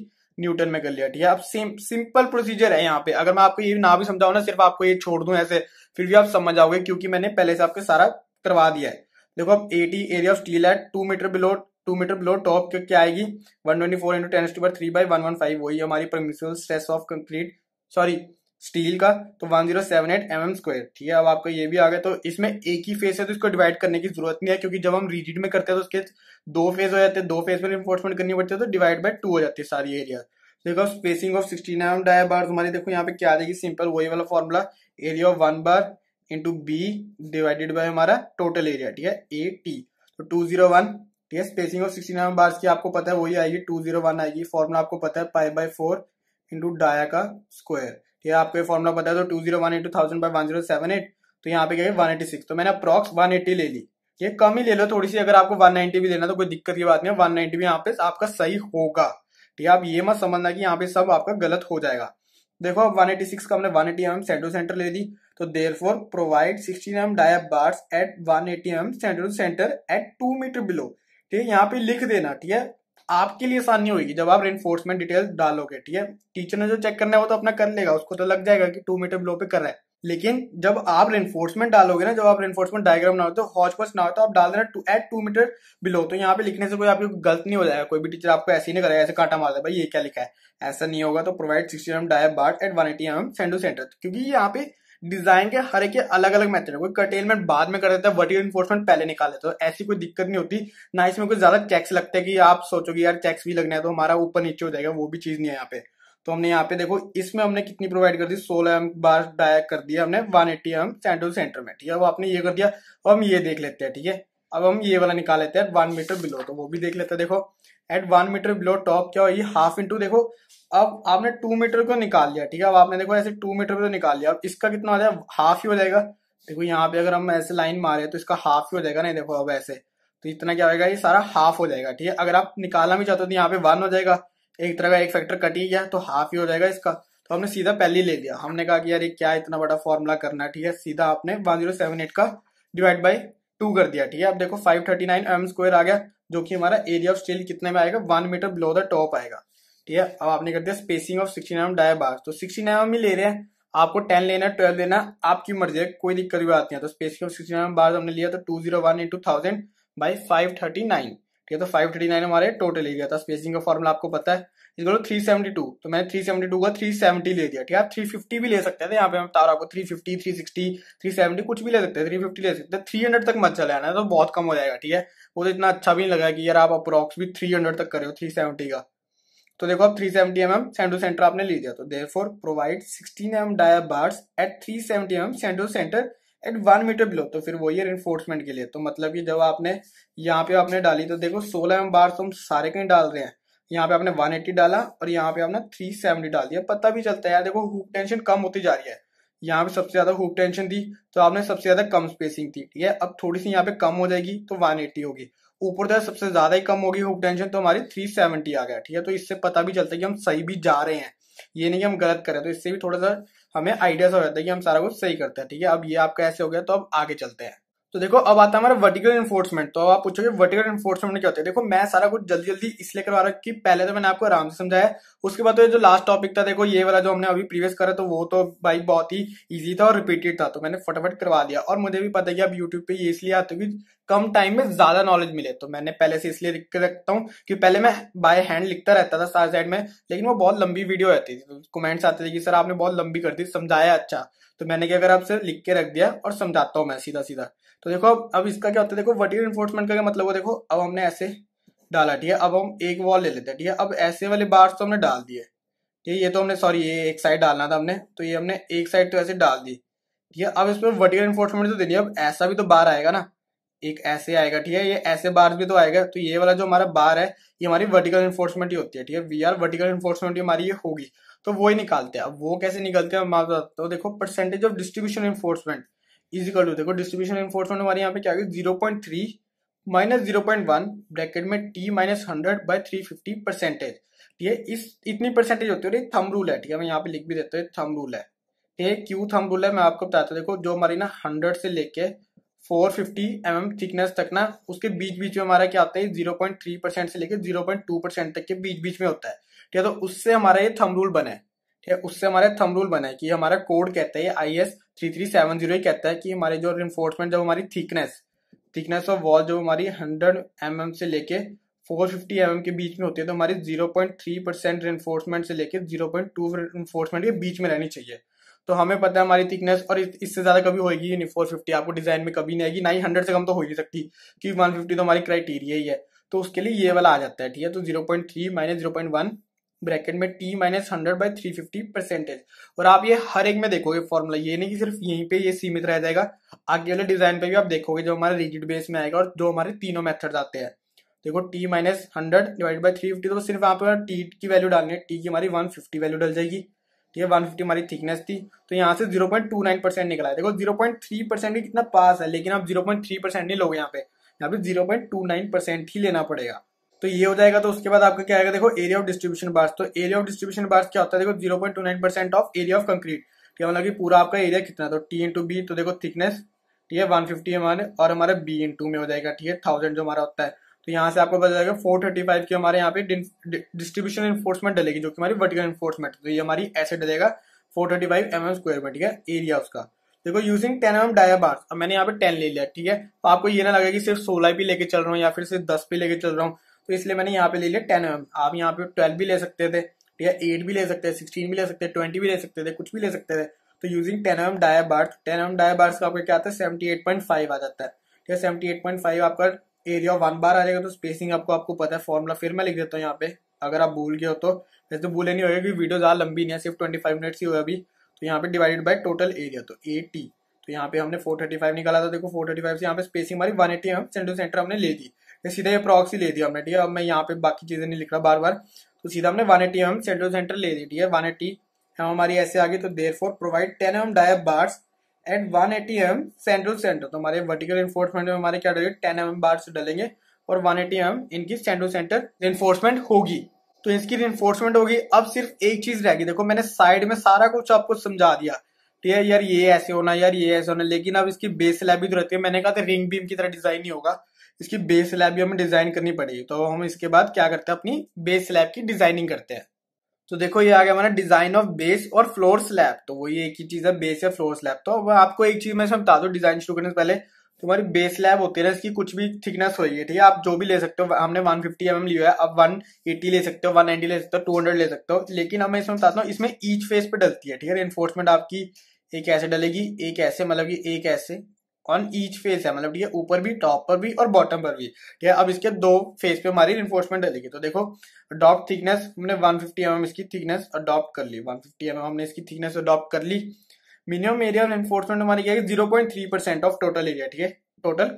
न्यूटन में कर लिया ठीक है अब सेम सिंपल प्रोसीजर है यहाँ पे अगर मैं आपको ये ना भी समझाऊ ना सिर्फ आपको ये छोड़ दूं ऐसे फिर भी आप समझ आओगे क्योंकि मैंने पहले से आपके सारा करवा दिया है देखो अब एटी एरिया ऑफ स्टील है two metre below two metre below top क्या आएगी one twenty four into ten per three by one one five वही हमारी permissible stress of concrete sorry steel का तो one zero seven eight m m square ठीक है अब आपका ये भी आ गया तो इसमें एक ही फेस है तो इसको डिवाइड करने की जरूरत नहीं है क्योंकि जब हम रीजिड में करते हैं तो उसके दो फेज हो जाते हैं दो फेज में इन्फोर्समेंट करनी पड़ती है तो डिवाइड बाय टू हो जाती है सारी एरिया देखो spacing of sixty nine dia bar हमारी देखो यहाँ पे क्या आ जाएगी सिंपल वही वाला formula area of one bar into B divided by हमारा टोटल एरिया ठीक है ए टी तो टू जीरो वन ठीक है spacing of sixty nine bars की आपको पता है वही आएगी टू जीरो वन आएगी फॉर्मुला आपको पता है pi by four into dia का स्क्वायर ठीक है आपको ये फॉर्मुला पता है तो two zero one into thousand by one zero seven eight तो यहाँ पे क्या वन एटी सिक्स तो मैंने अप्रॉक्स वन एट्टी ले ली ये कम ही ले लो थोड़ी सी अगर आपको वन नाइनटी भी लेना तो कोई दिक्कत की बात नहीं वन नाइनटी भी यहाँ पे आपका सही होगा ठीक है आप ये मत समझना कि यहाँ पे सब आपका गलत हो जाएगा देखो अब 186 का हमने 180 eighty m centre to centre ले दी तो therefore provide sixteen m dia bars at one eighty m centre centre at two metre below ठीक है यहाँ पे लिख देना ठीक है आपके लिए आसानी होगी जब आप रेनफोर्समेंट डिटेल्स डालोगे ठीक है टीचर ने जो चेक करना है वो तो अपना कर लेगा उसको तो लग जाएगा कि टू मीटर बिलो पे कर रहा है लेकिन जब आप रेनफोर्समेंट डालोगे ना जब आप रेनफोर्समेंट डायग्राम ना हो हॉच पॉच ना हो तो आप डाल देना two at two metre below तो यहाँ पे लिखने से कोई आपको गलत नहीं हो जाएगा कोई भी टीचर आपको ऐसे ही नहीं करेगा ऐसे काटा मार भाई ये क्या लिखा है ऐसा नहीं होगा तो provide sixty m dia bar at one eighty m centre to centre क्योंकि यहाँ पे डिजाइन के हर एक अलग अलग मेथड है कोई कटेलमेंट बाद में कर देता है वर्टिकल इन्फोर्समेंट पहले निकाल देता है तो ऐसी कोई दिक्कत नहीं होती ना इसमें कोई ज्यादा चेक्स लगता है कि आप सोचोगे यार चेक्स भी लगने हैं तो हमारा ऊपर नीचे हो जाएगा वो भी चीज नहीं है यहाँ पे तो हमने यहाँ पे देखो इसमें हमने कितनी प्रोवाइड कर दी सोलह एम बार डायक कर दिया हमने one eighty m centre to centre में ठीक है अब आपने ये कर दिया अब हम ये देख लेते हैं ठीक है अब हम ये वाला निकाल लेते हैं वन मीटर बिलो तो वो भी देख लेते हैं देखो at one metre below top क्या होगी हाफ इंटू देखो अब आपने टू मीटर को निकाल लिया ठीक है अब आपने देखो ऐसे टू मीटर को निकाल लिया अब इसका कितना हो जाएगा हाफ ही हो जाएगा देखो यहाँ पे अगर हम ऐसे लाइन मारे तो इसका हाफ ही हो जाएगा नहीं देखो अब ऐसे तो इतना क्या होगा ये सारा हाफ हो जाएगा ठीक है अगर आप निकालना भी चाहते हो तो यहाँ पे वन हो जाएगा एक तरह का एक फैक्टर कट ही गया तो हाफ ही हो जाएगा इसका तो हमने सीधा पहले ही ले लिया हमने कहा कि यार ये क्या इतना बड़ा फॉर्मूला करना ठीक है सीधा आपने वन जीरो सेवन एट का डिवाइड बाई टू कर दिया ठीक है अब देखो five thirty nine m square आ गया जो कि हमारा एरिया ऑफ स्टील कितने में आएगा one metre below the top आएगा ठीक है अब आपने कर दिया spacing of nine dia bar तो नाइन एम ही ले रहे हैं आपको टेन लेना है ट्वेल्व लेना है आपकी मर्जी है कोई दिक्कत भी आती है तो spacing of sixty nine bar हमने लिया तो two zero one into thousand by five thirty nine ठीक है तो फाइव थर्टी नाइन हमारे टोटल ही गया था स्पेसिंग का फॉर्मला आपको पता है इसको थ्री सेवेंटी टू तो मैंने थ्री सेवेंटी टू का थ्री सेवेंटी ले दिया ठीक है आप थ्री फिफ्टी भी ले सकते हैं यहाँ पे हम तारा को three fifty three sixty three seventy कुछ भी ले सकते हैं थ्री फिफ्टी ले सकते हैं थ्री हंड्रेड तक मत चला आना तो बहुत कम हो जाएगा ठीक है वो तो इतना अच्छा भी लगा कि यार आप अप्रॉक्स भी थ्री हंड्रेड तक करे हो थ्री सेवेंटी का तो देखो आप three seventy m m centre centre आपने ले दिया तो therefore provide sixteen m dia bars at three seventy m centre centre at one metre below तो फिर वही है इन्फोर्समेंट के लिए तो मतलब कि जब आपने यहाँ पे आपने डाली तो देखो सोलह एम बार तो हम सारे कहीं डाल रहे हैं यहाँ पे आपने वन एट्टी डाला और यहाँ पे आपने सेवेंटी डाल दिया पता भी चलता है यार देखो हुक टेंशन कम होती जा रही है यहाँ पे सबसे ज्यादा हुक टेंशन थी तो आपने सबसे ज्यादा कम स्पेसिंग थी ठीक है अब थोड़ी सी यहाँ पे कम हो जाएगी तो एट्टी होगी ऊपर तो सबसे ज्यादा ही कम होगी हुक टेंशन तो हमारी सेवेंटी आ गया ठीक है तो इससे पता भी चलता है कि हम सही भी जा रहे हैं ये नहीं कि हम गलत करें तो इससे भी थोड़ा सा हमें आइडियाज हो जाता है कि हम सारा कुछ सही करते हैं ठीक है अब ये आपका ऐसे हो गया तो अब आगे चलते हैं तो देखो अब आता है हमारा वर्टिकल इन्फोर्समेंट तो अब आप पूछोगे वर्टिकल इन्फोर्समेंट क्या होता है देखो मैं सारा कुछ जल्दी जल्दी इसलिए करवा रहा हूँ कि पहले तो मैंने आपको आराम से समझाया उसके बाद तो ये जो लास्ट टॉपिक था देखो ये वाला जो हमने अभी प्रीवियस करा तो वो तो भाई बहुत ही ईजी था और रिपीटेड था तो मैंने फटाफट करवा दिया और मुझे भी पता है कि आप यूट्यूब पे ये इसलिए आते हो कम टाइम में ज्यादा नॉलेज मिले तो मैंने पहले से इसलिए लिख के रखता हूँ कि पहले मैं बाय हैंड लिखता रहता था सारे साइड में लेकिन वो बहुत लंबी वीडियो रहती थी कमेंट्स आते थे कि सर आपने बहुत लंबी कर दी समझाया अच्छा तो मैंने क्या करा आपसे लिख के रख दिया और समझाता हूँ मैं सीधा सीधा तो देखो अब अब इसका क्या होता है देखो वटीर इन्फोर्समेंट का मतलब वो देखो अब हमने ऐसे डाला ठीक है अब हम एक वॉल ले लेते हैं ठीक है अब ऐसे वाले बार्स तो हमने डाल दिए ठीक है ये तो हमने सॉरी ये एक साइड डालना था हमने तो ये हमने एक साइड तो ऐसे डाल दी ठीक है अब इसमें वटीर इन्फोर्समेंट तो देनी अब ऐसा भी तो बार आएगा ना एक ऐसे आएगा ठीक है ये ऐसे बार भी तो आएगा तो ये वाला जो हमारा बार है ये हमारी वर्टिकल इन्फोर्समेंट ही होती है ठीक है वी आर वर्टिकल इन्फोर्समेंट हमारी ये होगी तो वो ही निकालते हैं अब वो कैसे निकलते हैं मैं बताता हूँ देखो percentage of distribution reinforcement is equal to देखो डिस्ट्रीब्यूशन इन्फोर्समेंट हमारे यहाँ पे क्या होगी zero point three minus zero point one bracket में T minus hundred by three fifty percentage ठीक है इस इतनी परसेंटेज होती है थम रूल है ठीक है मैं यहाँ पे लिख भी देता हूँ थम रूल है ठीक है क्यू थम रूल है मैं आपको बताता हूँ देखो जो हमारी ना हंड्रेड से लेके four fifty m m thickness तक ना उसके बीच बीच में हमारा क्या होता है जीरो पॉइंट थ्री परसेंट से लेकर जीरो पॉइंट टू परसेंट तक के बीच बीच में होता है ठीक है तो उससे हमारा ये थम रूल बना है ठीक है उससे हमारा थम रूल बना है कि हमारा कोड कहता है I S three three seven zero कहता है कि हमारे जो रिन्फोर्समेंट जब हमारी थिकनेस थिकनेस ऑफ वॉल जब हमारी हंड्रेड एम एम से लेके फोर फिफ्टी एम के बीच में होती है तो हमारी zero point three percent reinforcement से लेकर जीरो पॉइंट टू रिन्फोर्समेंट के बीच में रहनी चाहिए तो हमें पता है हमारी थिकनेस और इससे ज़्यादा कभी होगी नहीं फोर फिफ्टी आपको डिज़ाइन में कभी नहीं आएगी नाइन हंड्रेड से कम तो हो ही सकती क्योंकि वन फिफ्टी तो हमारी क्राइटेरिया ही है तो उसके लिए ये वाला आ जाता है ठीक है तो zero point three minus zero point one bracket में T minus hundred by three fifty percentage और आप ये हर एक में देखोगे फॉर्मूला ये नहीं कि सिर्फ यहीं पे ये सीमित रह जाएगा आगे वाले डिजाइन पे भी आप देखोगे जो हमारे रिजिड बेस में आएगा और जो हमारे तीनों मेथड आते हैं देखो T minus hundred divide by three fifty तो सिर्फ आप टी की वैल्यू डालने टी की हमारी वन फिफ्टी वैल्यू डल जाएगी ठीक है वन फिफ्टी हमारी थिकनेस थी तो यहाँ से zero point two nine percent निकला है देखो जीरो पॉइंट थ्री परसेंट भी कितना पास है लेकिन आप जीरो पॉइंट थ्री परसेंट नहीं लोगे यहाँ पे यहाँ पे zero point two nine percent ही लेना पड़ेगा तो ये हो जाएगा तो उसके बाद आपका क्या आएगा देखो एरिया ऑफ डिस्ट्रीब्यूशन बार्स तो एरिया ऑफ डिस्ट्रीब्यूशन बार्स क्या होता है देखो zero point two nine percent of area of concrete क्या मतलब की पूरा आपका एरिया कितना तो टी इंटू बी तो देखो थिकनेस ठीक है वन फिफ्टी हमारे और हमारा बी इंटू में हो जाएगा ठीक है थाउजेंड जो हमारा होता है तो यहाँ से आपको पता जाएगा फोर थर्टी फाइव की हमारे यहाँ पे डिस्ट्रीब्यूशन इन्फोर्समेंट डलेगी जो कि हमारी वर्टिकल इन्फोर्समेंट तो ये हमारी ऐसे डलेगा four thirty five M m square में ठीक है एरिया उसका देखो using ten m dia bars अब मैंने यहाँ पे टेन ले लिया ठीक है तो आपको ये ना लगे कि सिर्फ सोलह भी लेके चल रहा हूँ या फिर सिर्फ दस भी लेके चल रहा हूँ तो इसलिए मैंने यहाँ पे ले लिया टेन एम आप यहाँ पे ट्वेल्व भी ले सकते थे ठीक है एट भी ले सकते हैं सिक्सटीन भी ले सकते हैं ट्वेंटी भी ले सकते थे कुछ भी ले सकते थे तो using ten m dia bars ten m dia bars का आपका क्या आता है सेवेंटी एट पॉइंट फाइव आ जाता है ठीक है सेवेंटी एट पॉइंट फाइव आपका एरिया वन बार आ जाएगा तो स्पेसिंग आपको आपको पता है फॉर्मूला फिर मैं लिख देता हूँ यहाँ पे अगर आप भूल गए हो तो वैसे तो भूले नहीं होगा क्योंकि वीडियो ज़्यादा लंबी नहीं है सिर्फ ट्वेंटी फाइव मिनट्स ही हुआ अभी तो यहाँ पे डिवाइडेड बाय टोटल एरिया तो ए टी तो यहाँ पे हमने फोर थर्टी फाइव निकाला था देखो फोर थर्टी फाइव से यहाँ पे स्पेसिंग हमारी one eighty m centre centre हमने ले दी तो सीधा ये प्रॉक्सी ले दिया हमने ठीक है अब मैं यहाँ पे बाकी चीज़ें नहीं लिख रहा बार बार तो सीधा हमने one eighty m centre centre ले दी ठीक है वन एटी हम हमारी ऐसे आ गई तो therefore provide ten m dia bars and one eighty m central centre तो हमारे वर्टिकल इन्फोर्समेंट में हमारे क्या डालेंगे टेन एम बार से डालेंगे और वन एटी एम इनकी सेंट्रल सेंटर इन्फोर्समेंट होगी तो इसकी इन्फोर्समेंट होगी अब सिर्फ एक चीज रहेगी देखो मैंने साइड में सारा कुछ आपको समझा दिया ठीक है यार ये ऐसे होना यार ये ऐसे होना लेकिन अब इसकी बेस स्लैब भी तो रहती है मैंने कहा था रिंग बीम की तरह डिजाइन नहीं होगा इसकी बेस स्लैब भी हमें डिजाइन करनी पड़ेगी तो हम इसके बाद क्या करते हैं अपनी बेस स्लैब की डिजाइनिंग करते हैं तो देखो ये आ गया हमारा डिजाइन ऑफ बेस और फ्लोर स्लैब तो वो ये एक ही चीज है बेस या फ्लोर स्लैब तो अब आपको एक चीज मैं इसमें बता दू डिजाइन शुरू करने से पहले तुम्हारी बेस स्लैब होती है ना इसकी कुछ भी थिकनेस होगी ठीक है आप जो भी ले सकते हो हमने 150 फिफ्टी mm लिया है अब 180 ले सकते हो 190 ले सकते हो 200 ले सकते हो लेकिन हमें इसमें बताता हूँ इसमें ईच फेस पे डलती है ठीक है इन्फोर्समेंट आपकी एक ऐसे डलेगी एक ऐसे मतलब कि एक ऐसे ऑन ईच फेस है मतलब ठीक है ऊपर भी टॉप पर भी और बॉटम पर भी ठीक है अब इसके दो फेस पे हमारी इन्फोर्समेंट डलेगी तो देखो डॉप थिकनेस हमने 150 फिफ्टी mm इसकी थिकनेस अडॉप्ट कर ली 150 फिफ्टी mm हमने इसकी थिकनेस अडॉप्ट कर ली मिनिमम एरिया ऑफ इन्फोर्समेंट हमारी क्या है zero point three percent of total area ठीक है टोटल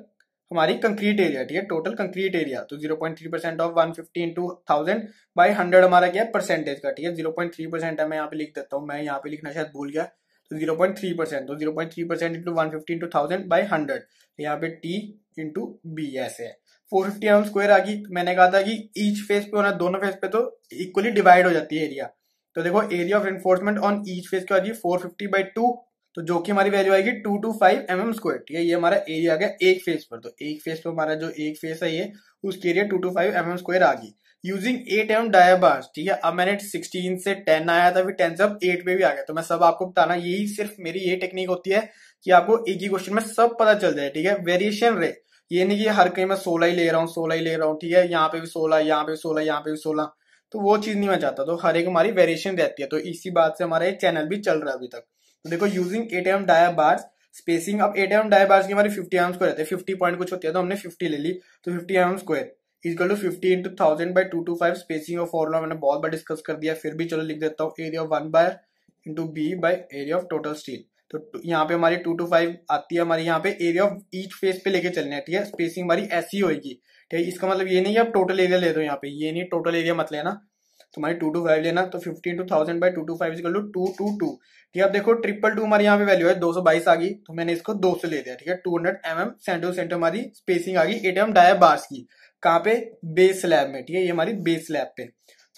हमारी कंक्रीट एरिया ठीक है टोटल कंक्रीट एरिया तो zero point three percent of one fifty into thousand by hundred हमारा क्या है परसेंटेज का ठीक है जीरो पॉइंट थ्री परसेंट है मैं यहाँ पे लिख देता हूँ मैं यहाँ पे लिखना शायद भूल गया तो जीरो पॉइंट थ्री परसेंट तो zero point three percent into one fifty into thousand by hundred यहाँ पे टी इंटू बी ऐसे है फोर फिफ्टी एम स्क्वायर आ गई मैंने कहा था कि ईच फेज पे होना दोनों फेज पे तो इक्वली डिवाइड हो जाती है एरिया तो देखो area of reinforcement on each face क्या आ गई फोर फिफ्टी बाई टू तो जो कि हमारी वैल्यू आएगी two two five M m square ठीक है ये हमारा एरिया आ गया एक फेज पर तो एक फेज पर हमारा जो एक फेज है ये उसकी area two two five M m square आ गई यूजिंग एट एम डायाबाज ठीक है अब मैंने सिक्सटीन से टेन आया था अभी टेन से अब एट पे भी आ गया तो मैं सब आपको बताना यही सिर्फ मेरी ये टेक्निक होती है कि आपको एक ही क्वेश्चन में सब पता चल जाए ठीक है वेरिएशन रे ये नहीं कि हर कहीं मैं सोलह ही ले रहा हूँ सोलह ही ले रहा हूँ ठीक है यहाँ पे भी सोलह यहाँ पे भी सोलह यहाँ पे भी सोलह तो वो चीज नहीं मैं चाहता तो हर एक हमारी वेरिएशन रहती है तो इसी बात से हमारा ये चैनल भी चल रहा है अभी तक तो देखो using eight m dia spacing अब एट एम डाया की हमारी फिफ्टी एम को रहते हैं फिफ्टी पॉइंट कुछ होती है तो हमने फिफ्टी ले ली तो fifty m square is equal two fifty into thousand by two two five spacing of formula मैंने बहुत बार डिस्कस कर दिया फिर भी चलो लिख देता हूँ area of one bar into B by area of total steel तो यहाँ पे हमारी टू टू फाइव आती है हमारी यहाँ पे एरिया ऑफ ईच फेस पे लेके चलने ठीक है स्पेसिंग हमारी ऐसी होगी ठीक है इसका मतलब ये नहीं कि आप टोटल एरिया ले दो यहाँ पे ये नहीं टोटल एरिया मत लेना तुम्हारी टू टू फाइव लेना तो fifteen two thousand by two two five is equal two two two two ठीक है अब देखो ट्रिपल टू हमारी यहाँ पे वैल्यू है दो सौ बाईस आ गई तो मैंने इसको दो सौ ले दिया ठीक है two hundred m m centre centre हमारी स्पेसिंग आ गई एटीएम डाय बार्स की कहाँ पे बेस लैब में ठीक है ये हमारी बेस लैब पे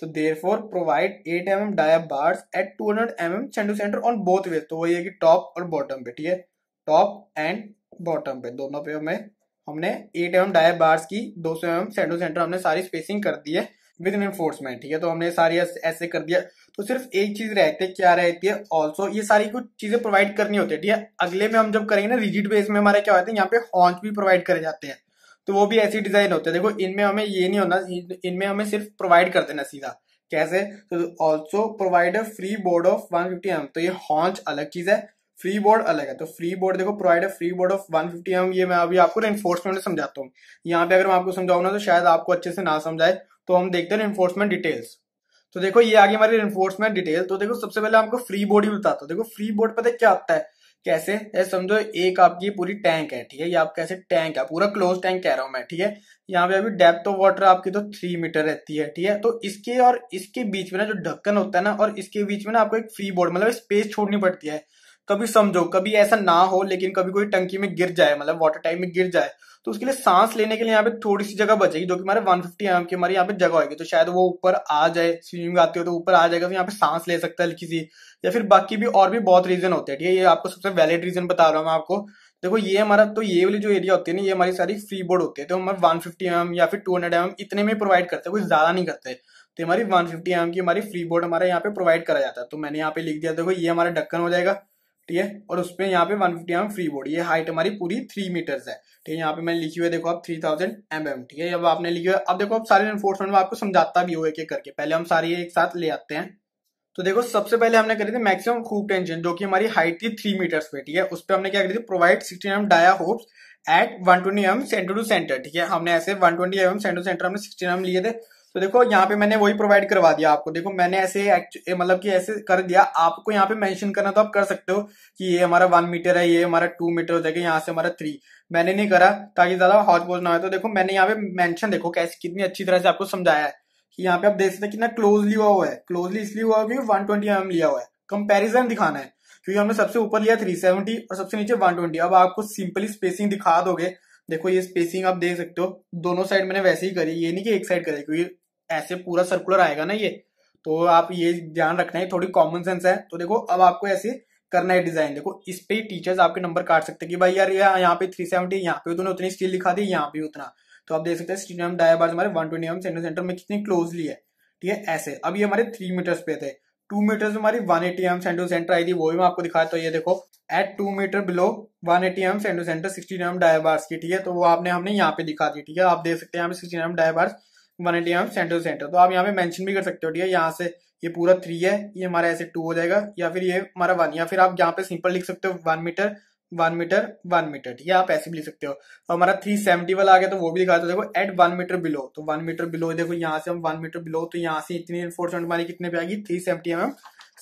तो therefore provide eight m m dia bars at two hundred m m चंडू सेंटर ऑन बोथ वे तो वही है कि टॉप और बॉटम पे ठीक है टॉप एंड बॉटम पे दोनों पे हमें हमने एट एम डाया बार्स की दो सौ एम चेंडू सेंटर हमने सारी स्पेसिंग कर दी है विद इन एनफोर्समेंट ठीक है तो हमने सारी ऐसे कर दिया तो सिर्फ एक चीज रहती है क्या रहती है ऑल्सो ये सारी कुछ चीजें प्रोवाइड करनी होती है ठीक है अगले में हम जब करेंगे ना रिजिट बेस में हमारे क्या होते हैं यहाँ पे हॉन्च भी प्रोवाइड करे जाते हैं तो वो भी ऐसी डिजाइन होते हैं देखो इनमें हमें ये नहीं होना इनमें हमें सिर्फ प्रोवाइड कर देना सीधा कैसे तो also provide free board of one fifty m तो ये हॉन्च अलग चीज है फ्री बोर्ड अलग है तो फ्री बोर्ड देखो provide free board of one fifty m ये मैं अभी आपको एनफोर्समेंट समझाता हूँ यहाँ पे अगर मैं आपको समझाऊंगा तो शायद आपको अच्छे से ना समझाए तो हम देखते हैं एनफोर्समेंट डिटेल्स तो देखो ये आगे हमारी एनफोर्समेंट डिटेल तो देखो सबसे पहले आपको फ्री बोर्ड ही बताता हूँ देखो फ्री बोर्ड पता क्या आता है कैसे समझो एक आपकी पूरी टैंक है ठीक है ये आप कैसे टैंक है पूरा क्लोज टैंक कह रहा हूं मैं ठीक है यहाँ पे अभी डेप्थ ऑफ वाटर आपकी तो थ्री मीटर रहती है ठीक है तो इसके और इसके बीच में ना जो ढक्कन होता है ना और इसके बीच में ना आपको एक फ्री बोर्ड मतलब स्पेस छोड़नी पड़ती है कभी समझो कभी ऐसा ना हो लेकिन कभी कोई टंकी में गिर जाए मतलब वाटर टाइम में गिर जाए तो उसके लिए सांस लेने के लिए यहाँ पे थोड़ी सी जगह बचेगी जो कि हमारे 150 फिफ्टी एम की हमारी यहाँ पे जगह होगी तो शायद वो ऊपर आ जाए स्विमिंग आती हो तो ऊपर आ जाएगा तो यहाँ पे सांस ले सकता है हल्की सी या फिर बाकी भी और भी बहुत रीजन होते हैं ठीक है ये आपको सबसे वैलिड रीजन बता रहा हूँ मैं आपको देखो ये हमारा तो ये वाली जो एरिया होती है ना ये हमारी सारी फ्री बोर्ड होती है तो हमारे वन फिफ्टी एम या फिर टू हंड्रेड एम इतने में प्रोवाइड करते हैं कुछ ज्यादा नहीं करते तो हमारी वन फिफ्टी एम की हमारी फ्री बोर्ड हमारे यहाँ पे प्रोवाइड करा जाता है तो मैंने यहाँ पे लिख दिया देखो ये हमारा ढक्कन हो जाएगा ठीक है और उस पर यहाँ पे one fifty m free board ये हाइट हमारी पूरी थ्री मीटर्स है ठीक है यहाँ पे मैंने लिखी हुई देखो आप थ्री थाउजेंड एम एम ठीक है अब आपने लिखी हुआ अब देखो आप सारे एनफोर्समेंट में आपको समझाता भी हो एक करके पहले हम सारी एक साथ ले आते हैं तो देखो सबसे पहले हमने करी थी मैक्सिमम खूब टेंशन जो कि हमारी हाइट थी थ्री मीटर्स पे ठीक है उस पर हमने क्या करी थी provide sixteen M dia hoops at one twenty m centre to centre ठीक है हमने ऐसे one twenty m centre to centre हमने सिक्सटीन एम लिए थे तो देखो यहाँ पे मैंने वही प्रोवाइड करवा दिया आपको देखो मैंने ऐसे मतलब कि ऐसे कर दिया आपको यहाँ पे मेंशन करना तो आप कर सकते हो कि ये हमारा वन मीटर है ये हमारा टू मीटर हो जाएगा यहाँ से हमारा थ्री मैंने नहीं करा ताकि ज्यादा हौज बोझ ना हो तो देखो मैंने यहाँ पे मैंशन देखो कैसे कितनी अच्छी तरह से आपको समझाया है कि यहाँ पे आप देख सकते हैं कितना क्लोजली हुआ हुआ है क्लोजली इसलिए हुआ क्योंकि वन ट्वेंटी एम लिया हुआ है कंपेरिजन दिखाना है क्योंकि हमने सबसे ऊपर लिया थ्री सेवेंटी और सबसे नीचे वन ट्वेंटी अब आपको सिंपली स्पेसिंग दिखा दोगे देखो ये स्पेसिंग आप देख सकते हो दोनों साइड मैंने वैसे ही करी ये नहीं कि एक साइड करी क्योंकि ऐसे पूरा सर्कुलर आएगा ना ये तो आप ये ध्यान रखना है थोड़ी कॉमन सेंस है तो देखो अब आपको ऐसे करना है डिजाइन देखो इस पे टीचर्स आपके नंबर काट सकते हैं कि भाई यार यहाँ पे थ्री सेवेंटी यहाँ पे उतने उतनी स्टील दिखा दी यहाँ पे उतना तो आप देख सकते हैं स्टीडियम डायाबाज हमारे one twenty m centre centre में कितनी क्लोजली है ठीक है ऐसे अब ये हमारे थ्री मीटर्स पे थे टू मीटर्स हमारी one eighty m centre centre आई थी वो भी मैं आपको दिखाया तो ये देखो at two metre below one eighty m centre centre sixty m dia bars की ठीक है तो वो आपने हमने यहाँ पे दिखा दी ठीक है आप देख सकते हैं यहाँ पे sixty m dia bars one eighty m centre centre तो आप यहाँ पे मेंशन भी कर सकते हो ठीक है यहाँ से ये पूरा थ्री है ये हमारा ऐसे टू हो जाएगा या फिर ये हमारा वन या फिर आप यहाँ पे सिंपल लिख सकते हो one metre one metre one metre ठीक है आप ऐसे भी लिख सकते हो तो हमारा थ्री सेवेंटी वाला आ गया तो वो भी दिखा दो देखो एट वन मीटर बिलो तो वन मीटर बिलो देखो यहाँ से हम वन मीटर बिलो तो यहाँ से इतनी इन्फोर्समेंट हमारी कितने पे आएगी three seventy m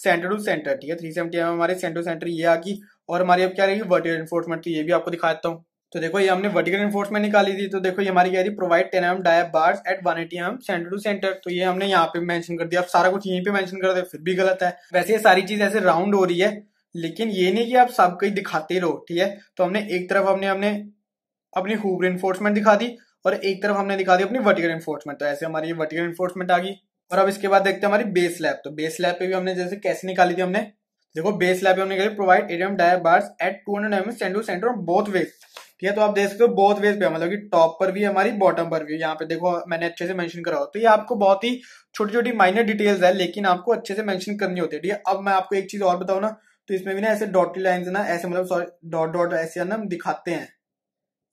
centre to centre ठीक है थ्री सेवेंटी एम हमारे सेंटर टू सेंटर ये आगी और हमारी अब क्या रहेगी वर्टिकल इन्फोर्समेंट तो ये भी आपको दिखा देता हूँ तो देखो ये हमने वर्टिकल इन्फोर्समेंट निकाली थी तो देखो ये हमारी क्या थी provide ten m dia bars at one eighty m centre to centre तो ये हमने यहाँ पे मेंशन कर दिया अब सारा कुछ यहीं पे मेंशन कर दे फिर भी गलत है वैसे ये सारी चीज ऐसे राउंड हो रही है लेकिन ये नहीं कि आप सब कहीं दिखाते रहो ठीक है तो हमने एक तरफ हमने हमने अपनी हुब इन्फोर्समेंट दिखा दी और एक तरफ हमने दिखा दी अपनी वर्टिकल इन्फोर्समेंट तो ऐसे हमारी वर्टिकल इन्फोर्समेंट आ गई और अब इसके बाद देखते हैं हमारी बेस लैब तो बेस लैब पे भी हमने जैसे कैसे निकाली थी हमने देखो बेस लैब पे हमने provide eight m dia bars at two hundred m centre to centre both ways ठीक है तो आप देख सकते हो बहुत वेज पे मतलब कि टॉप पर भी हमारी बॉटम पर भी यहाँ पे देखो मैंने अच्छे से मेंशन करा हो तो ये आपको बहुत ही छोटी छोटी माइनर डिटेल्स है लेकिन आपको अच्छे से मेंशन करनी होती है ठीक है अब मैं आपको एक चीज और बताऊ ना तो इसमें भी ना ऐसे डॉटी लाइन ना ऐसे मतलब सॉरी डॉट डॉट ऐसे ना हम दिखाते हैं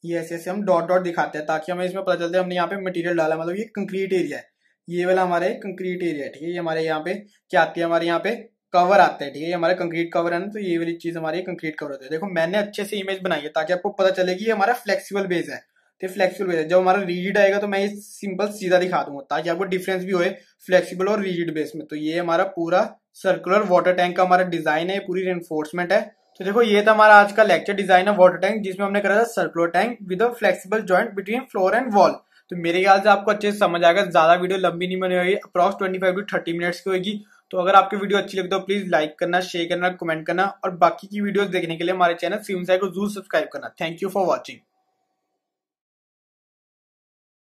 ये ऐसे ऐसे हम डॉट डॉट दिखाते हैं ताकि हमें इसमें पता चलता है हमने यहाँ पे मटेरियल डाला मतलब ये कंक्रीट एरिया है ये वाला हमारे कंक्रीट एरिया है ठीक है ये हमारे यहाँ पे क्या आती है हमारे यहाँ पे कवर आता है ठीक है ये हमारे कंक्रीट कवर है ना तो ये वाली चीज हमारी कंक्रीट कवर होता है देखो मैंने अच्छे से इमेज बनाई है ताकि आपको पता चले कि ये हमारा फ्लेक्सिबल बेस है तो फ्लेक्सिबल बेस है जब हमारा रिजिड आएगा तो मैं ये सिंपल सीधा दिखा दूंगा ताकि आपको डिफरेंस भी हो फ्लेक्सिबल और रिजिड बेस में तो ये हमारा पूरा सर्कुलर वाटर टैंक का हमारा डिजाइन है पूरी रेनफोर्समेंट है तो देखो ये था हमारा आज का लेक्चर डिजाइन है वाटर टैंक जिसमें हमने करा था circular tank with flexible joint between floor and wall तो मेरे ख्याल से आपको अच्छे से समझ आएगा ज्यादा वीडियो लंबी नहीं बनी होगी approx twenty five to thirty minutes की होगी तो अगर आपकी वीडियो अच्छी लगी तो प्लीज लाइक करना शेयर करना कमेंट करना और बाकी की वीडियोस देखने के लिए हमारे चैनल सीमसाई को जरूर सब्सक्राइब करना थैंक यू फॉर वॉचिंग